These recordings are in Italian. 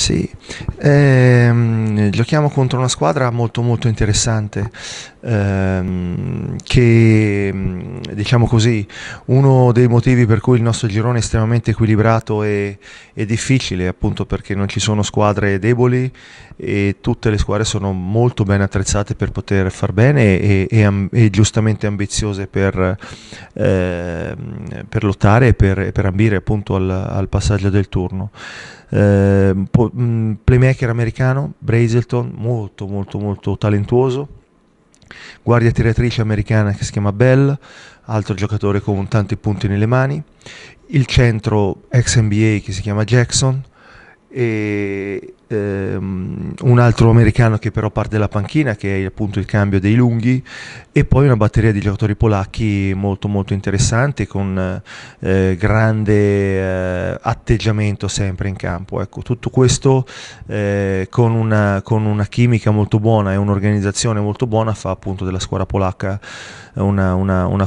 Sì, ehm, giochiamo contro una squadra molto molto interessante, ehm, che mm, diciamo così uno dei motivi per cui il nostro girone è estremamente equilibrato e, e, difficile appunto perché non ci sono squadre deboli e tutte le squadre sono molto ben attrezzate per poter far bene e, e, e giustamente ambiziose per, eh, per lottare e per, per, ambire appunto al, al passaggio del turno. Eh, playmaker americano, Brazelton, molto molto molto talentuoso guardia tiratrice americana che si chiama Bell, altro giocatore con tanti punti nelle mani, il centro ex NBA che si chiama Jackson e ehm, un altro americano che però parte dalla panchina, che è appunto il cambio dei lunghi, e poi una batteria di giocatori polacchi molto molto interessante, con eh, grande eh, atteggiamento sempre in campo. Ecco, tutto questo eh, con, una, con, una, chimica molto buona e un'organizzazione molto buona fa appunto della squadra polacca una, una, una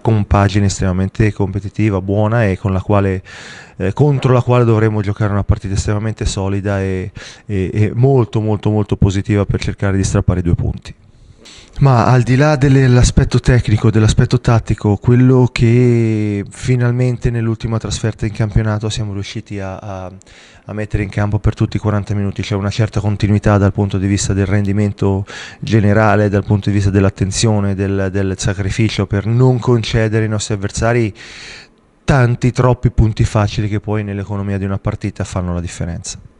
compagine estremamente competitiva, buona e con la quale eh, contro la quale dovremo giocare una partita estremamente solida e, e, e molto molto molto positiva per cercare di strappare i due punti. Ma al di là dell'aspetto tecnico, dell'aspetto tattico, quello che finalmente nell'ultima trasferta in campionato siamo riusciti a, a, a, mettere in campo per tutti i 40 minuti, cioè una certa continuità dal punto di vista del rendimento generale, dal punto di vista dell'attenzione, del, del sacrificio per non concedere ai nostri avversari tanti, troppi punti facili che poi nell'economia di una partita fanno la differenza.